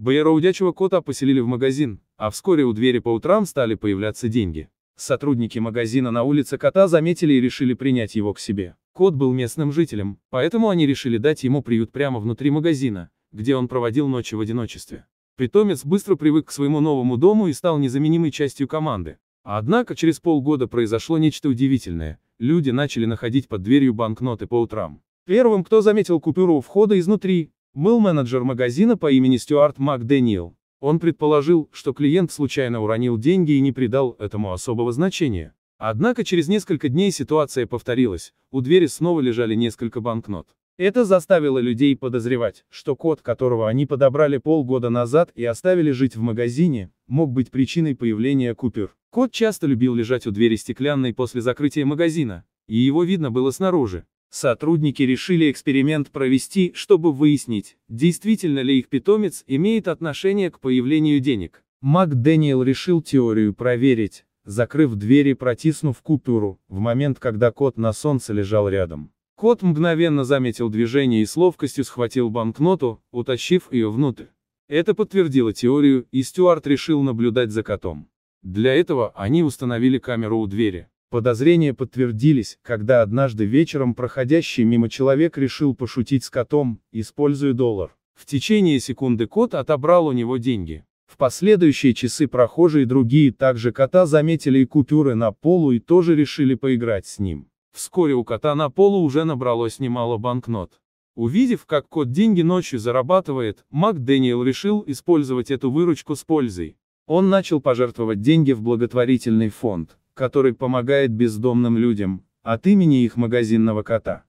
Бояроудячего кота поселили в магазин, а вскоре у двери по утрам стали появляться деньги. Сотрудники магазина на улице кота заметили и решили принять его к себе. Кот был местным жителем, поэтому они решили дать ему приют прямо внутри магазина, где он проводил ночи в одиночестве. Питомец быстро привык к своему новому дому и стал незаменимой частью команды. Однако через полгода произошло нечто удивительное. Люди начали находить под дверью банкноты по утрам. Первым, кто заметил купюру у входа изнутри, был менеджер магазина по имени Стюарт МакДэниел. Он предположил, что клиент случайно уронил деньги и не придал этому особого значения. Однако через несколько дней ситуация повторилась, у двери снова лежали несколько банкнот. Это заставило людей подозревать, что кот, которого они подобрали полгода назад и оставили жить в магазине, мог быть причиной появления купюр. Кот часто любил лежать у двери стеклянной после закрытия магазина, и его видно было снаружи. Сотрудники решили эксперимент провести, чтобы выяснить, действительно ли их питомец имеет отношение к появлению денег. МакДэниел решил теорию проверить, закрыв дверь и протиснув купюру, в момент, когда кот на солнце лежал рядом. Кот мгновенно заметил движение и с ловкостью схватил банкноту, утащив ее внутрь. Это подтвердило теорию, и Стюарт решил наблюдать за котом. Для этого они установили камеру у двери. Подозрения подтвердились, когда однажды вечером проходящий мимо человек решил пошутить с котом, используя доллар. В течение секунды кот отобрал у него деньги. В последующие часы прохожие другие также кота заметили и купюры на полу и тоже решили поиграть с ним. Вскоре у кота на полу уже набралось немало банкнот. Увидев, как кот деньги ночью зарабатывает, Мак Дэниел решил использовать эту выручку с пользой. Он начал пожертвовать деньги в благотворительный фонд который помогает бездомным людям, от имени их магазинного кота.